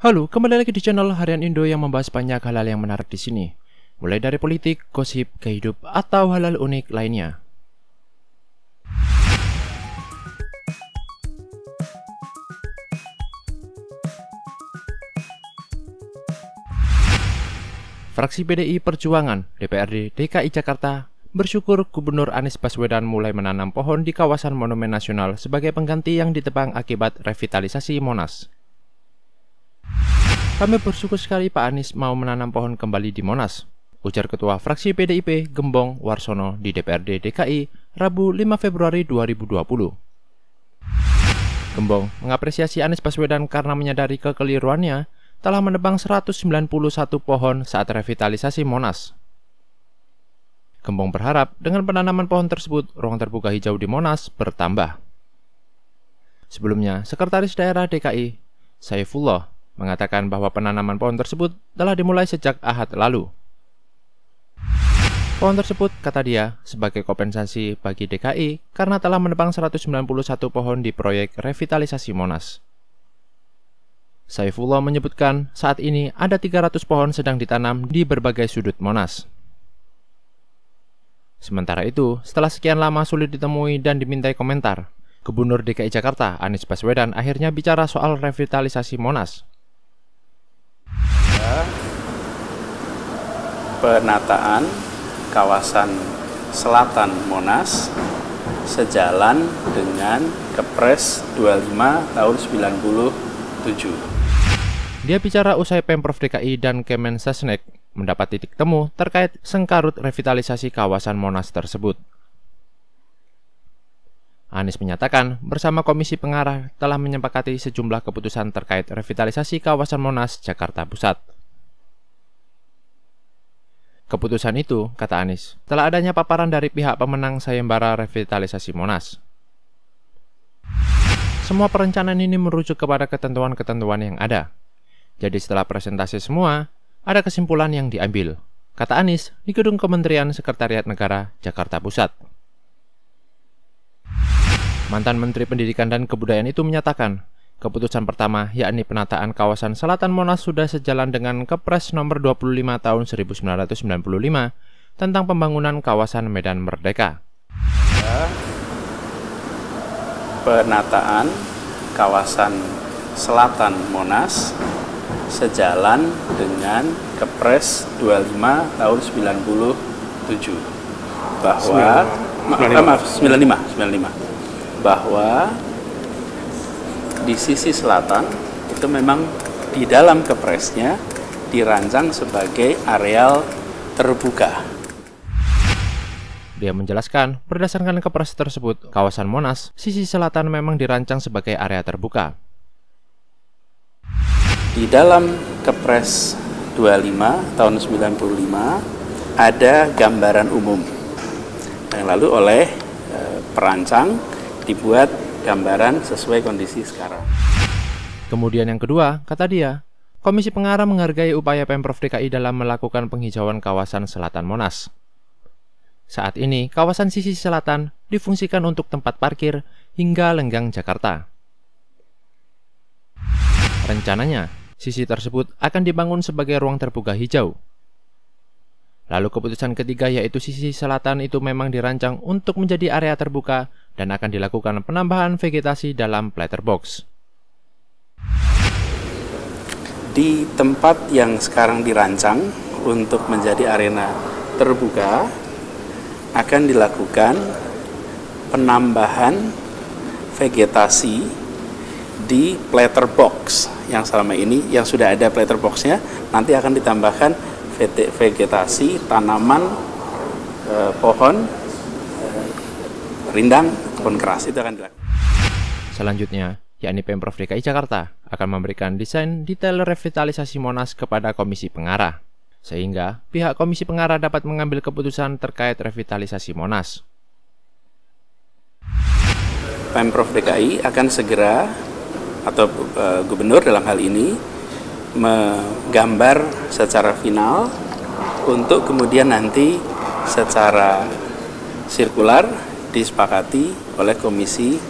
Halo, kembali lagi di channel Harian Indo yang membahas banyak hal yang menarik di sini. Mulai dari politik, gosip, kehidup, atau hal-hal unik lainnya. Fraksi PDI Perjuangan DPRD DKI Jakarta bersyukur Gubernur Anies Baswedan mulai menanam pohon di kawasan Monumen Nasional sebagai pengganti yang ditebang akibat revitalisasi Monas. Kami bersyukur sekali Pak Anies mau menanam pohon kembali di Monas, ujar Ketua Fraksi PDIP Gembong Warsono di DPRD DKI Rabu 5 Februari 2020. Gembong mengapresiasi Anies Baswedan karena menyadari kekeliruannya telah menebang 191 pohon saat revitalisasi Monas. Gembong berharap dengan penanaman pohon tersebut, ruang terbuka hijau di Monas bertambah. Sebelumnya, Sekretaris Daerah DKI, Saifullah, mengatakan bahwa penanaman pohon tersebut telah dimulai sejak Ahad lalu. Pohon tersebut, kata dia, sebagai kompensasi bagi DKI karena telah menebang 191 pohon di proyek revitalisasi Monas. Saifullah menyebutkan saat ini ada 300 pohon sedang ditanam di berbagai sudut Monas. Sementara itu, setelah sekian lama sulit ditemui dan dimintai komentar, Gubernur DKI Jakarta Anies Baswedan akhirnya bicara soal revitalisasi Monas penataan kawasan selatan Monas sejalan dengan Kepres 25 tahun 97. Dia bicara usai Pemprov DKI dan Kemensesnek mendapat titik temu terkait sengkarut revitalisasi kawasan Monas tersebut. Anies menyatakan bersama Komisi Pengarah telah menyepakati sejumlah keputusan terkait revitalisasi kawasan Monas, Jakarta Pusat keputusan itu, kata Anies, telah adanya paparan dari pihak pemenang sayembara revitalisasi Monas. Semua perencanaan ini merujuk kepada ketentuan-ketentuan yang ada. Jadi setelah presentasi semua, ada kesimpulan yang diambil, kata Anies di Gedung Kementerian Sekretariat Negara, Jakarta Pusat. Mantan Menteri Pendidikan dan Kebudayaan itu menyatakan Keputusan pertama, yakni penataan kawasan selatan Monas sudah sejalan dengan Kepres nomor 25 tahun 1995 tentang pembangunan kawasan Medan Merdeka. Penataan kawasan selatan Monas sejalan dengan Kepres 25 tahun 97 bahwa 95. maaf 95 95 bahwa di sisi selatan itu memang di dalam kepresnya dirancang sebagai areal terbuka. Dia menjelaskan, berdasarkan kepres tersebut, kawasan Monas, sisi selatan memang dirancang sebagai area terbuka. Di dalam kepres 25 tahun 95 ada gambaran umum yang lalu oleh eh, perancang dibuat gambaran sesuai kondisi sekarang. Kemudian yang kedua, kata dia, Komisi Pengarah menghargai upaya Pemprov DKI dalam melakukan penghijauan kawasan selatan Monas. Saat ini, kawasan sisi selatan difungsikan untuk tempat parkir hingga lenggang Jakarta. Rencananya, sisi tersebut akan dibangun sebagai ruang terbuka hijau. Lalu keputusan ketiga yaitu sisi selatan itu memang dirancang untuk menjadi area terbuka dan akan dilakukan penambahan vegetasi dalam platter box. Di tempat yang sekarang dirancang untuk menjadi arena terbuka akan dilakukan penambahan vegetasi di platter box yang selama ini yang sudah ada platter boxnya nanti akan ditambahkan vegetasi tanaman eh, pohon rindang ataupun keras itu akan dilakukan. Selanjutnya, yakni Pemprov DKI Jakarta akan memberikan desain detail revitalisasi Monas kepada Komisi Pengarah, sehingga pihak Komisi Pengarah dapat mengambil keputusan terkait revitalisasi Monas. Pemprov DKI akan segera atau e, gubernur dalam hal ini menggambar secara final untuk kemudian nanti secara sirkular disepakati oleh Komisi